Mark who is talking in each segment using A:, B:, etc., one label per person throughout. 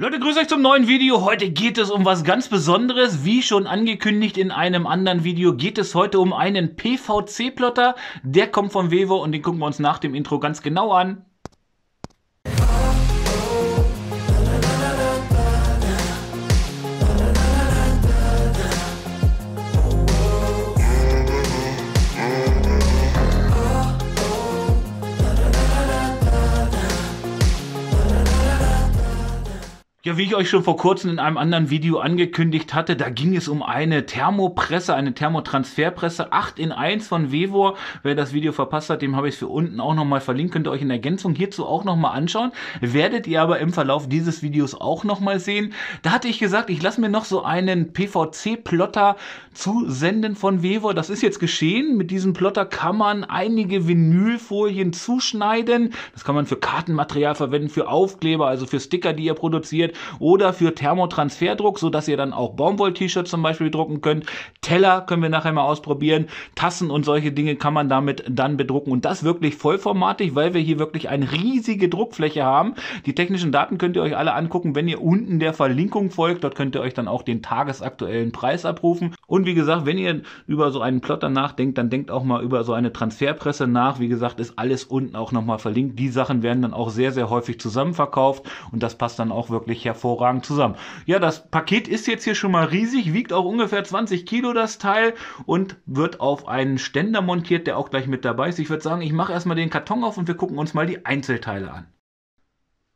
A: Leute, grüß euch zum neuen Video. Heute geht es um was ganz Besonderes. Wie schon angekündigt in einem anderen Video geht es heute um einen PVC-Plotter. Der kommt von Wevo und den gucken wir uns nach dem Intro ganz genau an. Ja, wie ich euch schon vor kurzem in einem anderen Video angekündigt hatte, da ging es um eine Thermopresse, eine Thermotransferpresse 8 in 1 von Wevor. Wer das Video verpasst hat, dem habe ich es für unten auch nochmal verlinkt. Könnt ihr euch in Ergänzung hierzu auch nochmal anschauen. Werdet ihr aber im Verlauf dieses Videos auch nochmal sehen. Da hatte ich gesagt, ich lasse mir noch so einen PVC-Plotter zusenden von Wevor. Das ist jetzt geschehen. Mit diesem Plotter kann man einige Vinylfolien zuschneiden. Das kann man für Kartenmaterial verwenden, für Aufkleber, also für Sticker, die ihr produziert oder für Thermotransferdruck, sodass ihr dann auch Baumwoll-T-Shirts zum Beispiel drucken könnt. Teller können wir nachher mal ausprobieren. Tassen und solche Dinge kann man damit dann bedrucken. Und das wirklich vollformatig, weil wir hier wirklich eine riesige Druckfläche haben. Die technischen Daten könnt ihr euch alle angucken, wenn ihr unten der Verlinkung folgt. Dort könnt ihr euch dann auch den tagesaktuellen Preis abrufen. Und wie gesagt, wenn ihr über so einen Plotter nachdenkt, dann denkt auch mal über so eine Transferpresse nach. Wie gesagt, ist alles unten auch nochmal verlinkt. Die Sachen werden dann auch sehr, sehr häufig zusammenverkauft und das passt dann auch wirklich hervorragend zusammen. Ja, das Paket ist jetzt hier schon mal riesig, wiegt auch ungefähr 20 Kilo das Teil und wird auf einen Ständer montiert, der auch gleich mit dabei ist. Ich würde sagen, ich mache erstmal den Karton auf und wir gucken uns mal die Einzelteile an.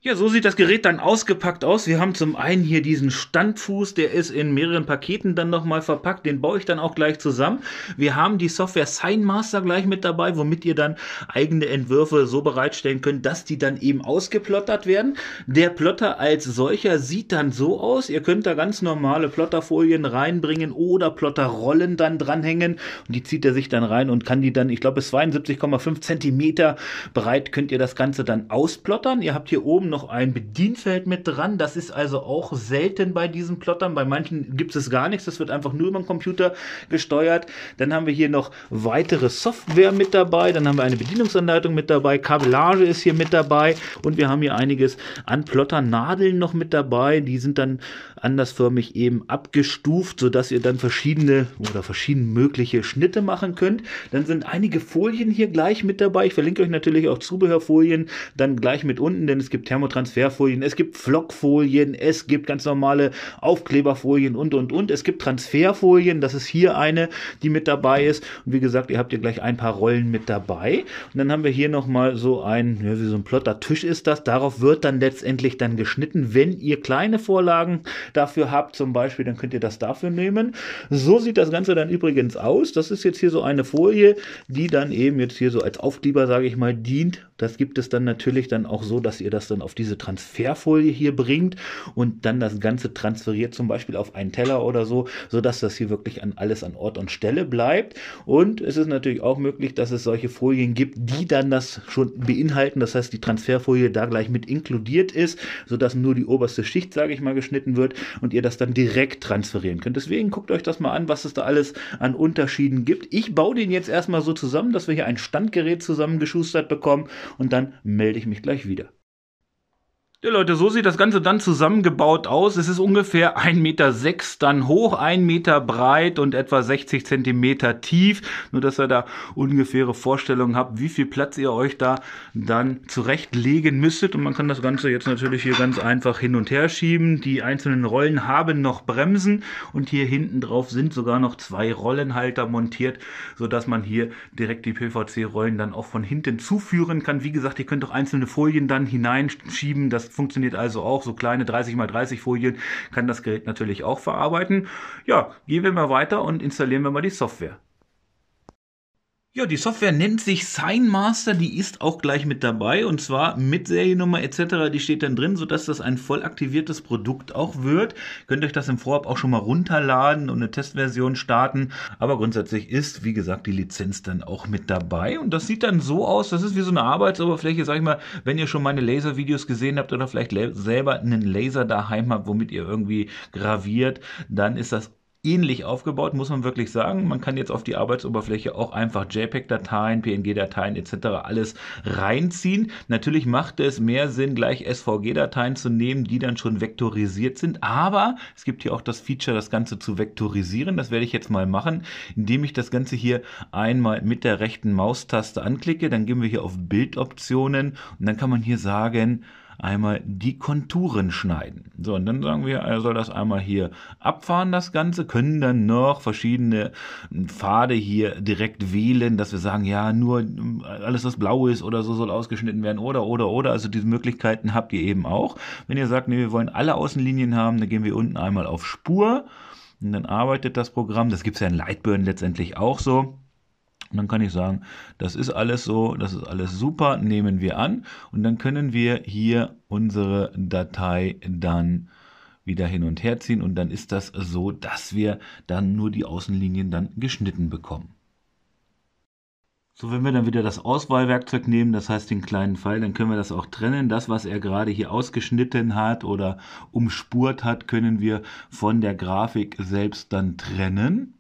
A: Ja, so sieht das Gerät dann ausgepackt aus. Wir haben zum einen hier diesen Standfuß, der ist in mehreren Paketen dann nochmal verpackt. Den baue ich dann auch gleich zusammen. Wir haben die Software SignMaster gleich mit dabei, womit ihr dann eigene Entwürfe so bereitstellen könnt, dass die dann eben ausgeplottert werden. Der Plotter als solcher sieht dann so aus. Ihr könnt da ganz normale Plotterfolien reinbringen oder Plotterrollen dann dranhängen. Und die zieht er sich dann rein und kann die dann, ich glaube, bis 72,5 Zentimeter breit könnt ihr das Ganze dann ausplottern. Ihr habt hier oben noch ein Bedienfeld mit dran. Das ist also auch selten bei diesen Plottern. Bei manchen gibt es gar nichts. Das wird einfach nur über den Computer gesteuert. Dann haben wir hier noch weitere Software mit dabei. Dann haben wir eine Bedienungsanleitung mit dabei. Kabellage ist hier mit dabei. Und wir haben hier einiges an Plotternadeln noch mit dabei. Die sind dann andersförmig eben abgestuft, so dass ihr dann verschiedene oder verschiedene mögliche Schnitte machen könnt. Dann sind einige Folien hier gleich mit dabei. Ich verlinke euch natürlich auch Zubehörfolien dann gleich mit unten, denn es gibt Thermotransferfolien, es gibt Flockfolien, es gibt ganz normale Aufkleberfolien und und und. Es gibt Transferfolien, das ist hier eine, die mit dabei ist. Und wie gesagt, ihr habt hier gleich ein paar Rollen mit dabei. Und dann haben wir hier nochmal so ein, ja, wie so ein plotter Tisch ist das. Darauf wird dann letztendlich dann geschnitten, wenn ihr kleine Vorlagen dafür habt zum Beispiel, dann könnt ihr das dafür nehmen. So sieht das Ganze dann übrigens aus. Das ist jetzt hier so eine Folie, die dann eben jetzt hier so als Aufkleber, sage ich mal, dient. Das gibt es dann natürlich dann auch so, dass ihr das dann auf diese Transferfolie hier bringt und dann das Ganze transferiert zum Beispiel auf einen Teller oder so, sodass das hier wirklich an alles an Ort und Stelle bleibt. Und es ist natürlich auch möglich, dass es solche Folien gibt, die dann das schon beinhalten. Das heißt, die Transferfolie da gleich mit inkludiert ist, sodass nur die oberste Schicht, sage ich mal, geschnitten wird und ihr das dann direkt transferieren könnt. Deswegen guckt euch das mal an, was es da alles an Unterschieden gibt. Ich baue den jetzt erstmal so zusammen, dass wir hier ein Standgerät zusammengeschustert bekommen und dann melde ich mich gleich wieder. Ja, Leute, so sieht das Ganze dann zusammengebaut aus. Es ist ungefähr 1,6 Meter dann hoch, 1 Meter breit und etwa 60 Zentimeter tief. Nur, dass ihr da ungefähre Vorstellungen habt, wie viel Platz ihr euch da dann zurechtlegen müsstet. Und man kann das Ganze jetzt natürlich hier ganz einfach hin und her schieben. Die einzelnen Rollen haben noch Bremsen und hier hinten drauf sind sogar noch zwei Rollenhalter montiert, sodass man hier direkt die PVC-Rollen dann auch von hinten zuführen kann. Wie gesagt, ihr könnt auch einzelne Folien dann hineinschieben, dass funktioniert also auch. So kleine 30 x 30 Folien kann das Gerät natürlich auch verarbeiten. Ja, gehen wir mal weiter und installieren wir mal die Software. Ja, die Software nennt sich SignMaster, die ist auch gleich mit dabei und zwar mit Seriennummer etc., die steht dann drin, sodass das ein voll aktiviertes Produkt auch wird. Könnt euch das im Vorab auch schon mal runterladen und eine Testversion starten, aber grundsätzlich ist, wie gesagt, die Lizenz dann auch mit dabei und das sieht dann so aus, das ist wie so eine Arbeitsoberfläche, sag ich mal, wenn ihr schon meine Laservideos gesehen habt oder vielleicht selber einen Laser daheim habt, womit ihr irgendwie graviert, dann ist das ähnlich aufgebaut, muss man wirklich sagen. Man kann jetzt auf die Arbeitsoberfläche auch einfach JPEG-Dateien, PNG-Dateien etc. alles reinziehen. Natürlich macht es mehr Sinn, gleich SVG-Dateien zu nehmen, die dann schon vektorisiert sind. Aber es gibt hier auch das Feature, das Ganze zu vektorisieren. Das werde ich jetzt mal machen, indem ich das Ganze hier einmal mit der rechten Maustaste anklicke. Dann gehen wir hier auf Bildoptionen und dann kann man hier sagen, einmal die Konturen schneiden. So, und dann sagen wir, er soll das einmal hier abfahren, das Ganze, können dann noch verschiedene Pfade hier direkt wählen, dass wir sagen, ja, nur äh, alles, was blau ist oder so, soll ausgeschnitten werden oder, oder, oder. Also diese Möglichkeiten habt ihr eben auch. Wenn ihr sagt, nee, wir wollen alle Außenlinien haben, dann gehen wir unten einmal auf Spur und dann arbeitet das Programm. Das gibt es ja in Lightburn letztendlich auch so und dann kann ich sagen, das ist alles so, das ist alles super, nehmen wir an. Und dann können wir hier unsere Datei dann wieder hin und her ziehen. Und dann ist das so, dass wir dann nur die Außenlinien dann geschnitten bekommen. So, wenn wir dann wieder das Auswahlwerkzeug nehmen, das heißt den kleinen Pfeil, dann können wir das auch trennen. Das, was er gerade hier ausgeschnitten hat oder umspurt hat, können wir von der Grafik selbst dann trennen.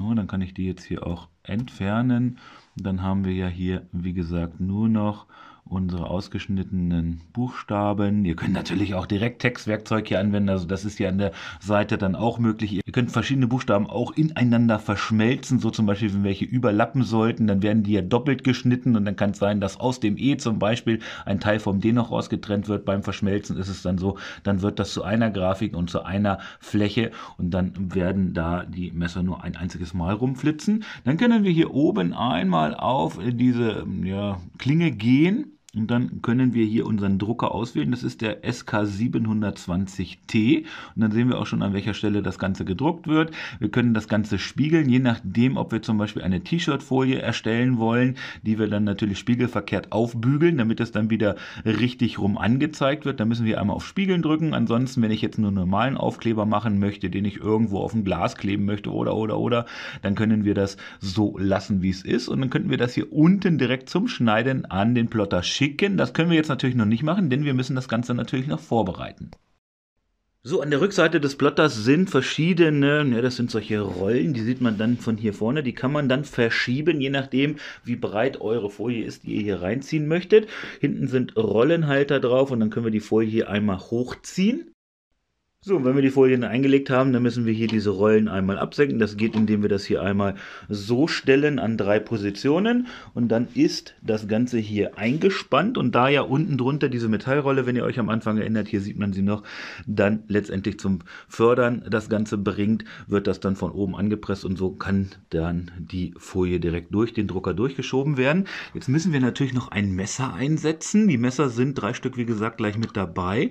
A: No, ne, dann kann ich die jetzt hier auch entfernen. Dann haben wir ja hier, wie gesagt, nur noch unsere ausgeschnittenen Buchstaben. Ihr könnt natürlich auch direkt Textwerkzeug hier anwenden, also das ist hier an der Seite dann auch möglich. Ihr könnt verschiedene Buchstaben auch ineinander verschmelzen, so zum Beispiel, wenn welche überlappen sollten, dann werden die ja doppelt geschnitten und dann kann es sein, dass aus dem E zum Beispiel ein Teil vom D noch rausgetrennt wird. Beim Verschmelzen ist es dann so, dann wird das zu einer Grafik und zu einer Fläche und dann werden da die Messer nur ein einziges Mal rumflitzen. Dann können wir hier oben einmal auf diese ja, Klinge gehen und dann können wir hier unseren Drucker auswählen. Das ist der SK720T. Und dann sehen wir auch schon, an welcher Stelle das Ganze gedruckt wird. Wir können das Ganze spiegeln, je nachdem, ob wir zum Beispiel eine T-Shirt-Folie erstellen wollen, die wir dann natürlich spiegelverkehrt aufbügeln, damit das dann wieder richtig rum angezeigt wird. Da müssen wir einmal auf Spiegeln drücken. Ansonsten, wenn ich jetzt nur einen normalen Aufkleber machen möchte, den ich irgendwo auf ein Glas kleben möchte oder, oder, oder, dann können wir das so lassen, wie es ist. Und dann könnten wir das hier unten direkt zum Schneiden an den Plotter schieben schicken. Das können wir jetzt natürlich noch nicht machen, denn wir müssen das Ganze natürlich noch vorbereiten. So, an der Rückseite des Plotters sind verschiedene, ja, ne, das sind solche Rollen, die sieht man dann von hier vorne, die kann man dann verschieben, je nachdem, wie breit eure Folie ist, die ihr hier reinziehen möchtet. Hinten sind Rollenhalter drauf und dann können wir die Folie hier einmal hochziehen so, wenn wir die Folien eingelegt haben, dann müssen wir hier diese Rollen einmal absenken. Das geht, indem wir das hier einmal so stellen an drei Positionen. Und dann ist das Ganze hier eingespannt. Und da ja unten drunter diese Metallrolle, wenn ihr euch am Anfang erinnert, hier sieht man sie noch, dann letztendlich zum Fördern das Ganze bringt, wird das dann von oben angepresst. Und so kann dann die Folie direkt durch den Drucker durchgeschoben werden. Jetzt müssen wir natürlich noch ein Messer einsetzen. Die Messer sind drei Stück, wie gesagt, gleich mit dabei.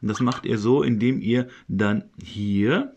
A: Und das macht ihr so, indem ihr dann hier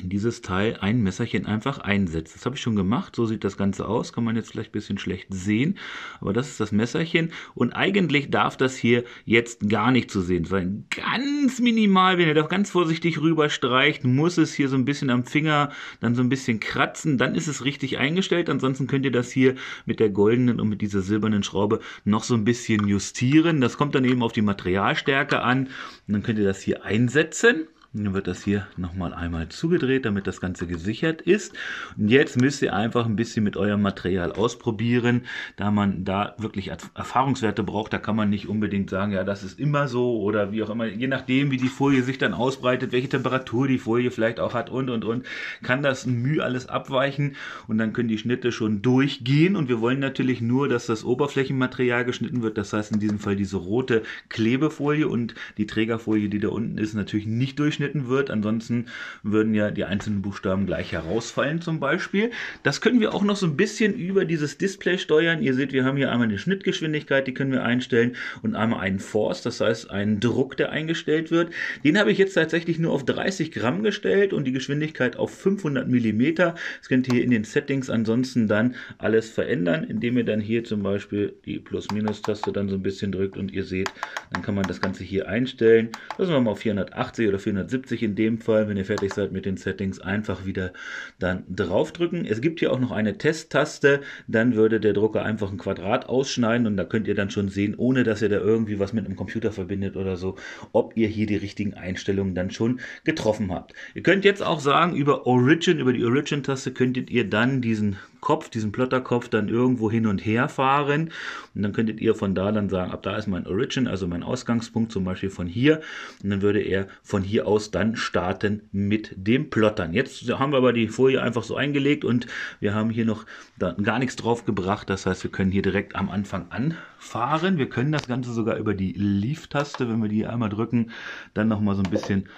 A: in dieses Teil ein Messerchen einfach einsetzt. Das habe ich schon gemacht, so sieht das Ganze aus, kann man jetzt vielleicht ein bisschen schlecht sehen, aber das ist das Messerchen und eigentlich darf das hier jetzt gar nicht zu sehen sein. Ganz minimal, wenn ihr da ganz vorsichtig rüber streicht, muss es hier so ein bisschen am Finger dann so ein bisschen kratzen, dann ist es richtig eingestellt, ansonsten könnt ihr das hier mit der goldenen und mit dieser silbernen Schraube noch so ein bisschen justieren. Das kommt dann eben auf die Materialstärke an und dann könnt ihr das hier einsetzen wird das hier nochmal einmal zugedreht, damit das Ganze gesichert ist. Und jetzt müsst ihr einfach ein bisschen mit eurem Material ausprobieren, da man da wirklich Erfahrungswerte braucht. Da kann man nicht unbedingt sagen, ja, das ist immer so oder wie auch immer. Je nachdem, wie die Folie sich dann ausbreitet, welche Temperatur die Folie vielleicht auch hat und, und, und, kann das Mühe alles abweichen und dann können die Schnitte schon durchgehen. Und wir wollen natürlich nur, dass das Oberflächenmaterial geschnitten wird. Das heißt in diesem Fall diese rote Klebefolie und die Trägerfolie, die da unten ist, natürlich nicht durchschnitten abgeschnitten wird. Ansonsten würden ja die einzelnen Buchstaben gleich herausfallen zum Beispiel. Das können wir auch noch so ein bisschen über dieses Display steuern. Ihr seht, wir haben hier einmal eine Schnittgeschwindigkeit, die können wir einstellen und einmal einen Force, das heißt einen Druck, der eingestellt wird. Den habe ich jetzt tatsächlich nur auf 30 Gramm gestellt und die Geschwindigkeit auf 500 Millimeter. Das könnt ihr hier in den Settings ansonsten dann alles verändern, indem ihr dann hier zum Beispiel die Plus-Minus-Taste dann so ein bisschen drückt und ihr seht, dann kann man das Ganze hier einstellen. Lassen wir mal auf 480 oder 460. 170 in dem Fall, wenn ihr fertig seid mit den Settings, einfach wieder dann draufdrücken. Es gibt hier auch noch eine Testtaste, dann würde der Drucker einfach ein Quadrat ausschneiden und da könnt ihr dann schon sehen, ohne dass ihr da irgendwie was mit einem Computer verbindet oder so, ob ihr hier die richtigen Einstellungen dann schon getroffen habt. Ihr könnt jetzt auch sagen, über Origin, über die Origin-Taste könntet ihr dann diesen Kopf, diesen Plotterkopf dann irgendwo hin und her fahren. Und dann könntet ihr von da dann sagen, ab da ist mein Origin, also mein Ausgangspunkt, zum Beispiel von hier. Und dann würde er von hier aus dann starten mit dem Plottern. Jetzt haben wir aber die Folie einfach so eingelegt und wir haben hier noch gar nichts drauf gebracht. Das heißt, wir können hier direkt am Anfang anfahren. Wir können das Ganze sogar über die leave taste wenn wir die einmal drücken, dann nochmal so ein bisschen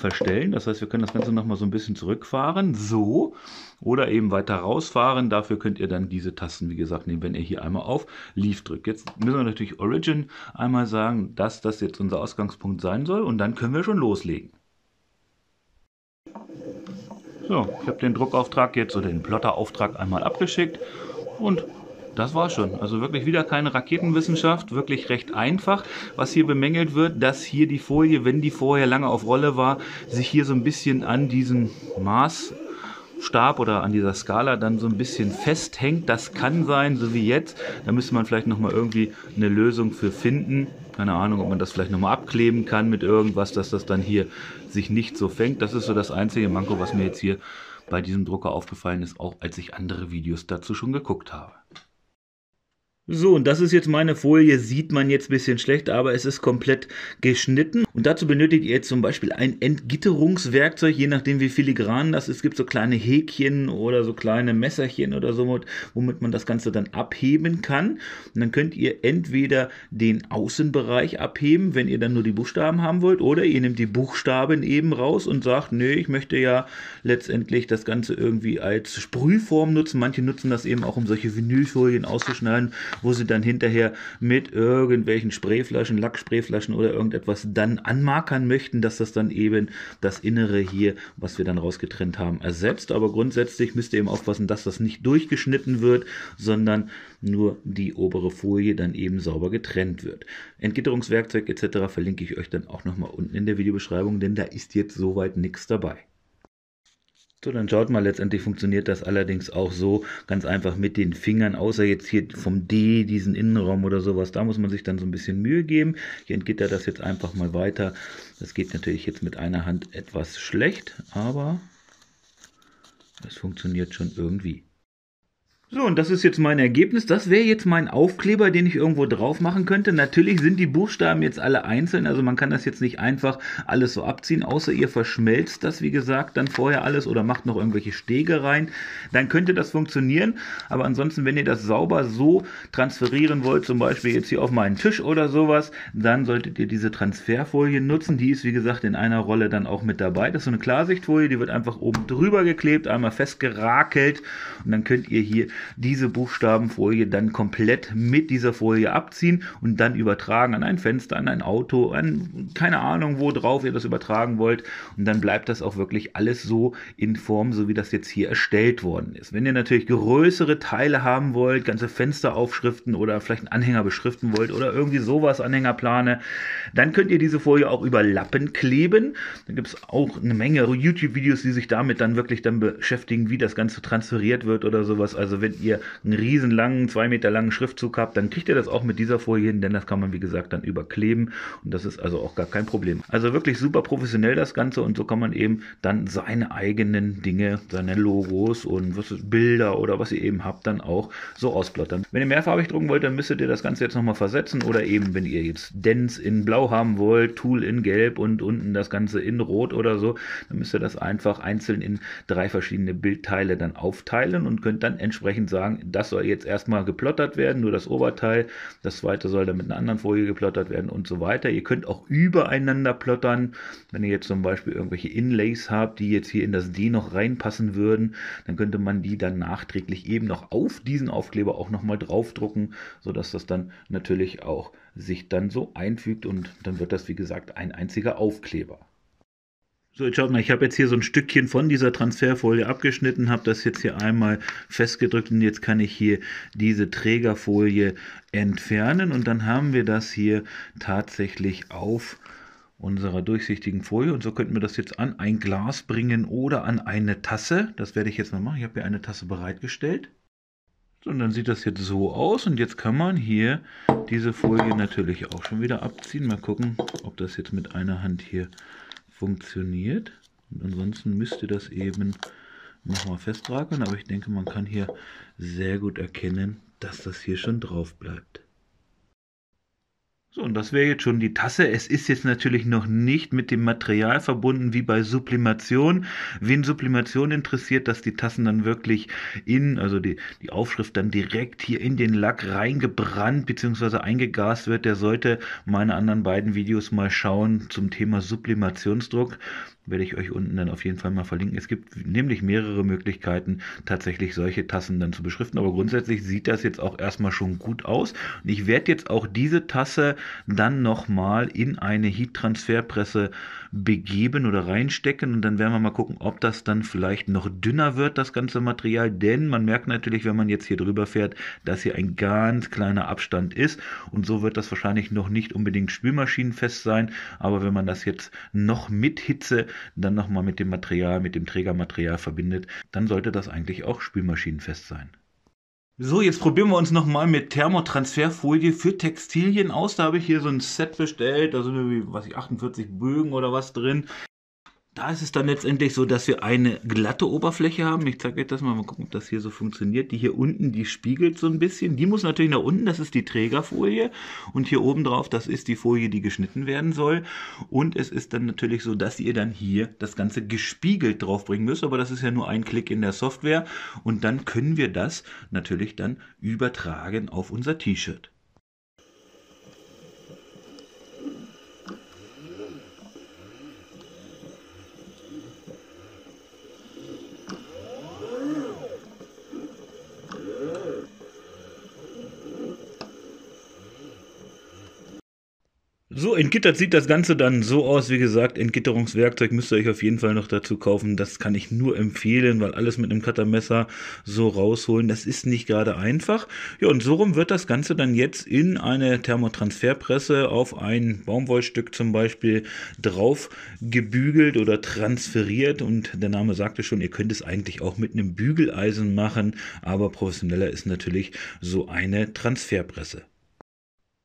A: verstellen. Das heißt, wir können das Ganze nochmal so ein bisschen zurückfahren, so, oder eben weiter rausfahren. Dafür könnt ihr dann diese Tasten, wie gesagt, nehmen, wenn ihr hier einmal auf Leave drückt. Jetzt müssen wir natürlich Origin einmal sagen, dass das jetzt unser Ausgangspunkt sein soll und dann können wir schon loslegen. So, ich habe den Druckauftrag jetzt oder den Plotterauftrag einmal abgeschickt und das war schon. Also wirklich wieder keine Raketenwissenschaft, wirklich recht einfach. Was hier bemängelt wird, dass hier die Folie, wenn die vorher lange auf Rolle war, sich hier so ein bisschen an diesem Maßstab oder an dieser Skala dann so ein bisschen festhängt. Das kann sein, so wie jetzt. Da müsste man vielleicht nochmal irgendwie eine Lösung für finden. Keine Ahnung, ob man das vielleicht nochmal abkleben kann mit irgendwas, dass das dann hier sich nicht so fängt. Das ist so das einzige Manko, was mir jetzt hier bei diesem Drucker aufgefallen ist, auch als ich andere Videos dazu schon geguckt habe. So, und das ist jetzt meine Folie, sieht man jetzt ein bisschen schlecht, aber es ist komplett geschnitten. Und dazu benötigt ihr zum Beispiel ein Entgitterungswerkzeug, je nachdem wie filigran das ist. Es gibt so kleine Häkchen oder so kleine Messerchen oder so, womit man das Ganze dann abheben kann. Und dann könnt ihr entweder den Außenbereich abheben, wenn ihr dann nur die Buchstaben haben wollt, oder ihr nehmt die Buchstaben eben raus und sagt, nee, ich möchte ja letztendlich das Ganze irgendwie als Sprühform nutzen. Manche nutzen das eben auch, um solche Vinylfolien auszuschneiden wo sie dann hinterher mit irgendwelchen Sprayflaschen, Lacksprayflaschen oder irgendetwas dann anmarkern möchten, dass das dann eben das Innere hier, was wir dann rausgetrennt haben, ersetzt. Aber grundsätzlich müsst ihr eben aufpassen, dass das nicht durchgeschnitten wird, sondern nur die obere Folie dann eben sauber getrennt wird. Entgitterungswerkzeug etc. verlinke ich euch dann auch nochmal unten in der Videobeschreibung, denn da ist jetzt soweit nichts dabei. So, dann schaut mal, letztendlich funktioniert das allerdings auch so ganz einfach mit den Fingern, außer jetzt hier vom D, diesen Innenraum oder sowas. Da muss man sich dann so ein bisschen Mühe geben. Hier entgeht das jetzt einfach mal weiter. Das geht natürlich jetzt mit einer Hand etwas schlecht, aber es funktioniert schon irgendwie. So, und das ist jetzt mein Ergebnis. Das wäre jetzt mein Aufkleber, den ich irgendwo drauf machen könnte. Natürlich sind die Buchstaben jetzt alle einzeln, also man kann das jetzt nicht einfach alles so abziehen, außer ihr verschmelzt das, wie gesagt, dann vorher alles oder macht noch irgendwelche Stege rein. Dann könnte das funktionieren. Aber ansonsten, wenn ihr das sauber so transferieren wollt, zum Beispiel jetzt hier auf meinen Tisch oder sowas, dann solltet ihr diese Transferfolie nutzen. Die ist, wie gesagt, in einer Rolle dann auch mit dabei. Das ist so eine Klarsichtfolie, die wird einfach oben drüber geklebt, einmal festgerakelt und dann könnt ihr hier diese Buchstabenfolie dann komplett mit dieser Folie abziehen und dann übertragen an ein Fenster, an ein Auto, an keine Ahnung, wo drauf ihr das übertragen wollt. Und dann bleibt das auch wirklich alles so in Form, so wie das jetzt hier erstellt worden ist. Wenn ihr natürlich größere Teile haben wollt, ganze Fensteraufschriften oder vielleicht einen Anhänger beschriften wollt oder irgendwie sowas, Anhängerplane, dann könnt ihr diese Folie auch überlappen kleben. Da gibt es auch eine Menge YouTube-Videos, die sich damit dann wirklich dann beschäftigen, wie das Ganze transferiert wird oder sowas. Also wenn wenn ihr einen riesen langen, zwei Meter langen Schriftzug habt, dann kriegt ihr das auch mit dieser Folie hin, denn das kann man wie gesagt dann überkleben und das ist also auch gar kein Problem. Also wirklich super professionell das Ganze und so kann man eben dann seine eigenen Dinge, seine Logos und was ist, Bilder oder was ihr eben habt, dann auch so ausblättern. Wenn ihr mehrfarbig drucken wollt, dann müsstet ihr das Ganze jetzt nochmal versetzen oder eben, wenn ihr jetzt Dance in Blau haben wollt, Tool in Gelb und unten das Ganze in Rot oder so, dann müsst ihr das einfach einzeln in drei verschiedene Bildteile dann aufteilen und könnt dann entsprechend entsprechend sagen, das soll jetzt erstmal geplottert werden, nur das Oberteil, das zweite soll dann mit einer anderen Folie geplottert werden und so weiter. Ihr könnt auch übereinander plottern, wenn ihr jetzt zum Beispiel irgendwelche Inlays habt, die jetzt hier in das D noch reinpassen würden, dann könnte man die dann nachträglich eben noch auf diesen Aufkleber auch nochmal draufdrucken, sodass das dann natürlich auch sich dann so einfügt und dann wird das wie gesagt ein einziger Aufkleber. So, jetzt schaut mal, ich habe jetzt hier so ein Stückchen von dieser Transferfolie abgeschnitten, habe das jetzt hier einmal festgedrückt und jetzt kann ich hier diese Trägerfolie entfernen und dann haben wir das hier tatsächlich auf unserer durchsichtigen Folie und so könnten wir das jetzt an ein Glas bringen oder an eine Tasse. Das werde ich jetzt noch machen. Ich habe hier eine Tasse bereitgestellt. So, und dann sieht das jetzt so aus und jetzt kann man hier diese Folie natürlich auch schon wieder abziehen. Mal gucken, ob das jetzt mit einer Hand hier funktioniert. Und ansonsten müsste das eben nochmal festtragen, aber ich denke, man kann hier sehr gut erkennen, dass das hier schon drauf bleibt. So, und das wäre jetzt schon die Tasse. Es ist jetzt natürlich noch nicht mit dem Material verbunden wie bei Sublimation. Wen Sublimation interessiert, dass die Tassen dann wirklich in, also die, die Aufschrift dann direkt hier in den Lack reingebrannt bzw. eingegast wird, der sollte meine anderen beiden Videos mal schauen zum Thema Sublimationsdruck. Werde ich euch unten dann auf jeden Fall mal verlinken. Es gibt nämlich mehrere Möglichkeiten, tatsächlich solche Tassen dann zu beschriften. Aber grundsätzlich sieht das jetzt auch erstmal schon gut aus. Und ich werde jetzt auch diese Tasse dann nochmal in eine Heat-Transferpresse begeben oder reinstecken und dann werden wir mal gucken, ob das dann vielleicht noch dünner wird, das ganze Material, denn man merkt natürlich, wenn man jetzt hier drüber fährt, dass hier ein ganz kleiner Abstand ist und so wird das wahrscheinlich noch nicht unbedingt spülmaschinenfest sein, aber wenn man das jetzt noch mit Hitze dann nochmal mit dem Material, mit dem Trägermaterial verbindet, dann sollte das eigentlich auch spülmaschinenfest sein. So, jetzt probieren wir uns nochmal mit Thermotransferfolie für Textilien aus. Da habe ich hier so ein Set bestellt. Da sind irgendwie, was ich, 48 Bögen oder was drin da ist es dann letztendlich so, dass wir eine glatte Oberfläche haben. Ich zeige euch das mal, mal gucken, ob das hier so funktioniert. Die hier unten, die spiegelt so ein bisschen. Die muss natürlich nach unten, das ist die Trägerfolie. Und hier oben drauf, das ist die Folie, die geschnitten werden soll. Und es ist dann natürlich so, dass ihr dann hier das Ganze gespiegelt draufbringen müsst. Aber das ist ja nur ein Klick in der Software. Und dann können wir das natürlich dann übertragen auf unser T-Shirt. So, entgittert sieht das Ganze dann so aus. Wie gesagt, Entgitterungswerkzeug müsst ihr euch auf jeden Fall noch dazu kaufen. Das kann ich nur empfehlen, weil alles mit einem Cuttermesser so rausholen, das ist nicht gerade einfach. Ja, und so rum wird das Ganze dann jetzt in eine Thermotransferpresse auf ein Baumwollstück zum Beispiel drauf gebügelt oder transferiert. Und der Name sagte schon, ihr könnt es eigentlich auch mit einem Bügeleisen machen, aber professioneller ist natürlich so eine Transferpresse.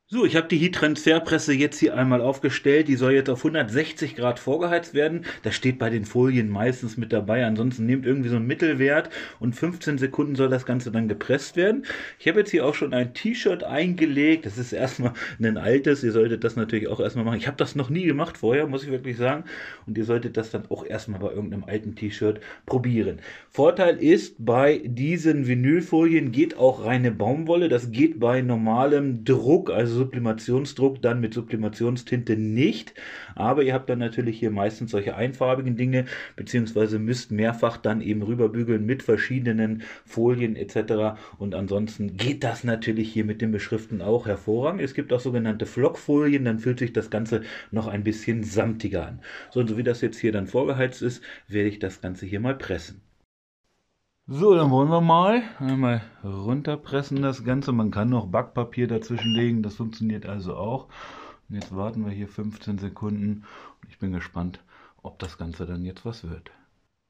A: So, ich habe die Heat-Transferpresse jetzt hier einmal aufgestellt. Die soll jetzt auf 160 Grad vorgeheizt werden. Das steht bei den Folien meistens mit dabei. Ansonsten nehmt irgendwie so einen Mittelwert und 15 Sekunden soll das Ganze dann gepresst werden. Ich habe jetzt hier auch schon ein T-Shirt eingelegt. Das ist erstmal ein altes. Ihr solltet das natürlich auch erstmal machen. Ich habe das noch nie gemacht vorher, muss ich wirklich sagen. Und ihr solltet das dann auch erstmal bei irgendeinem alten T-Shirt probieren. Vorteil ist, bei diesen Vinylfolien geht auch reine Baumwolle. Das geht bei normalem Druck, also Sublimationsdruck dann mit Sublimationstinte nicht. Aber ihr habt dann natürlich hier meistens solche einfarbigen Dinge, beziehungsweise müsst mehrfach dann eben rüberbügeln mit verschiedenen Folien etc. Und ansonsten geht das natürlich hier mit dem Beschriften auch hervorragend. Es gibt auch sogenannte Flockfolien, dann fühlt sich das Ganze noch ein bisschen samtiger an. So, und so wie das jetzt hier dann vorgeheizt ist, werde ich das Ganze hier mal pressen. So, dann wollen wir mal einmal runterpressen das Ganze. Man kann noch Backpapier dazwischen legen, das funktioniert also auch. Und jetzt warten wir hier 15 Sekunden und ich bin gespannt, ob das Ganze dann jetzt was wird.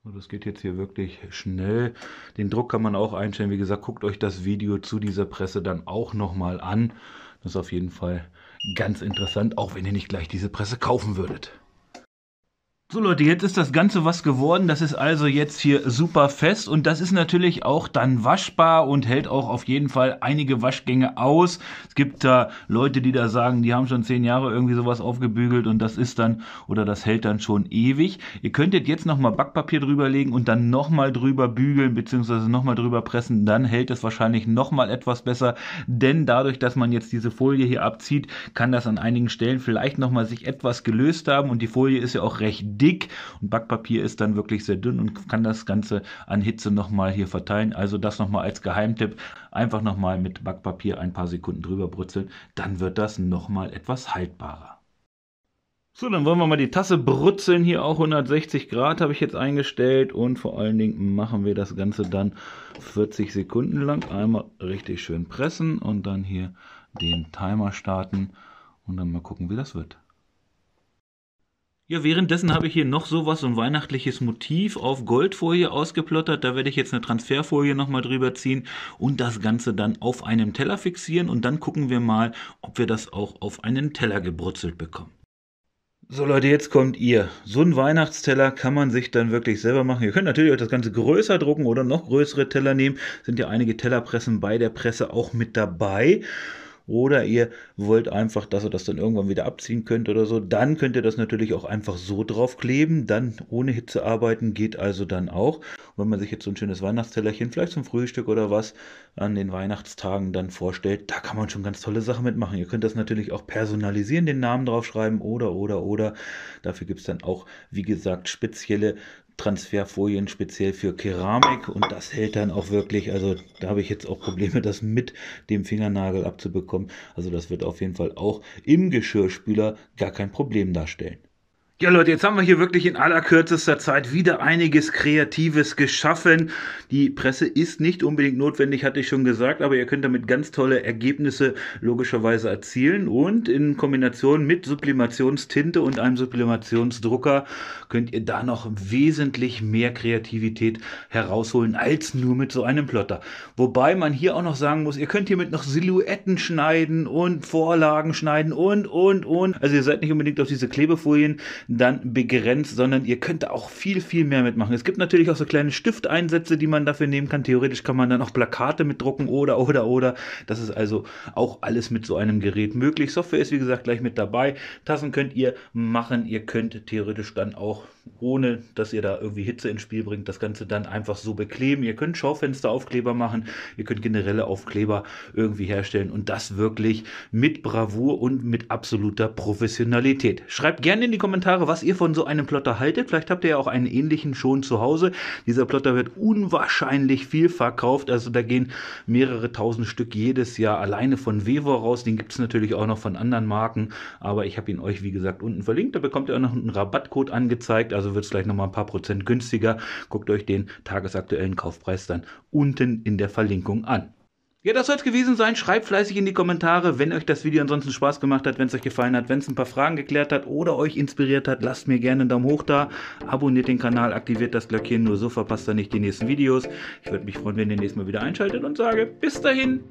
A: Also das geht jetzt hier wirklich schnell. Den Druck kann man auch einstellen. Wie gesagt, guckt euch das Video zu dieser Presse dann auch nochmal an. Das ist auf jeden Fall ganz interessant, auch wenn ihr nicht gleich diese Presse kaufen würdet. So Leute, jetzt ist das Ganze was geworden. Das ist also jetzt hier super fest und das ist natürlich auch dann waschbar und hält auch auf jeden Fall einige Waschgänge aus. Es gibt da Leute, die da sagen, die haben schon zehn Jahre irgendwie sowas aufgebügelt und das ist dann oder das hält dann schon ewig. Ihr könntet jetzt nochmal Backpapier drüber legen und dann nochmal drüber bügeln bzw. nochmal drüber pressen. Dann hält es wahrscheinlich nochmal etwas besser, denn dadurch, dass man jetzt diese Folie hier abzieht, kann das an einigen Stellen vielleicht nochmal sich etwas gelöst haben und die Folie ist ja auch recht dick und Backpapier ist dann wirklich sehr dünn und kann das Ganze an Hitze nochmal hier verteilen. Also das nochmal als Geheimtipp. Einfach nochmal mit Backpapier ein paar Sekunden drüber brutzeln, dann wird das nochmal etwas haltbarer. So, dann wollen wir mal die Tasse brutzeln. Hier auch 160 Grad habe ich jetzt eingestellt und vor allen Dingen machen wir das Ganze dann 40 Sekunden lang. Einmal richtig schön pressen und dann hier den Timer starten und dann mal gucken, wie das wird. Ja, währenddessen habe ich hier noch sowas, so ein weihnachtliches Motiv auf Goldfolie ausgeplottert. Da werde ich jetzt eine Transferfolie nochmal drüber ziehen und das Ganze dann auf einem Teller fixieren und dann gucken wir mal, ob wir das auch auf einen Teller gebrutzelt bekommen. So Leute, jetzt kommt ihr. So einen Weihnachtsteller kann man sich dann wirklich selber machen. Ihr könnt natürlich euch das Ganze größer drucken oder noch größere Teller nehmen. Sind ja einige Tellerpressen bei der Presse auch mit dabei oder ihr wollt einfach, dass ihr das dann irgendwann wieder abziehen könnt oder so, dann könnt ihr das natürlich auch einfach so draufkleben, dann ohne Hitze arbeiten geht also dann auch. Und wenn man sich jetzt so ein schönes Weihnachtstellerchen, vielleicht zum Frühstück oder was, an den Weihnachtstagen dann vorstellt, da kann man schon ganz tolle Sachen mitmachen. Ihr könnt das natürlich auch personalisieren, den Namen draufschreiben oder, oder, oder. Dafür gibt es dann auch, wie gesagt, spezielle Transferfolien speziell für Keramik und das hält dann auch wirklich, also da habe ich jetzt auch Probleme, das mit dem Fingernagel abzubekommen. Also das wird auf jeden Fall auch im Geschirrspüler gar kein Problem darstellen. Ja, Leute, jetzt haben wir hier wirklich in allerkürzester Zeit wieder einiges Kreatives geschaffen. Die Presse ist nicht unbedingt notwendig, hatte ich schon gesagt, aber ihr könnt damit ganz tolle Ergebnisse logischerweise erzielen. Und in Kombination mit Sublimationstinte und einem Sublimationsdrucker könnt ihr da noch wesentlich mehr Kreativität herausholen als nur mit so einem Plotter. Wobei man hier auch noch sagen muss, ihr könnt hiermit noch Silhouetten schneiden und Vorlagen schneiden und, und, und. Also ihr seid nicht unbedingt auf diese Klebefolien dann begrenzt, sondern ihr könnt da auch viel, viel mehr mitmachen. Es gibt natürlich auch so kleine Stifteinsätze, die man dafür nehmen kann. Theoretisch kann man dann auch Plakate mitdrucken oder, oder, oder. Das ist also auch alles mit so einem Gerät möglich. Software ist, wie gesagt, gleich mit dabei. Tassen könnt ihr machen. Ihr könnt theoretisch dann auch ohne dass ihr da irgendwie Hitze ins Spiel bringt, das Ganze dann einfach so bekleben. Ihr könnt Schaufensteraufkleber machen, ihr könnt generelle Aufkleber irgendwie herstellen und das wirklich mit Bravour und mit absoluter Professionalität. Schreibt gerne in die Kommentare, was ihr von so einem Plotter haltet. Vielleicht habt ihr ja auch einen ähnlichen schon zu Hause. Dieser Plotter wird unwahrscheinlich viel verkauft, also da gehen mehrere tausend Stück jedes Jahr alleine von Wevo raus. Den gibt es natürlich auch noch von anderen Marken, aber ich habe ihn euch wie gesagt unten verlinkt. Da bekommt ihr auch noch einen Rabattcode angezeigt also wird es gleich nochmal ein paar Prozent günstiger. Guckt euch den tagesaktuellen Kaufpreis dann unten in der Verlinkung an. Ja, das soll es gewesen sein. Schreibt fleißig in die Kommentare, wenn euch das Video ansonsten Spaß gemacht hat, wenn es euch gefallen hat, wenn es ein paar Fragen geklärt hat oder euch inspiriert hat, lasst mir gerne einen Daumen hoch da. Abonniert den Kanal, aktiviert das Glöckchen, nur so verpasst ihr nicht die nächsten Videos. Ich würde mich freuen, wenn ihr nächstes Mal wieder einschaltet und sage bis dahin.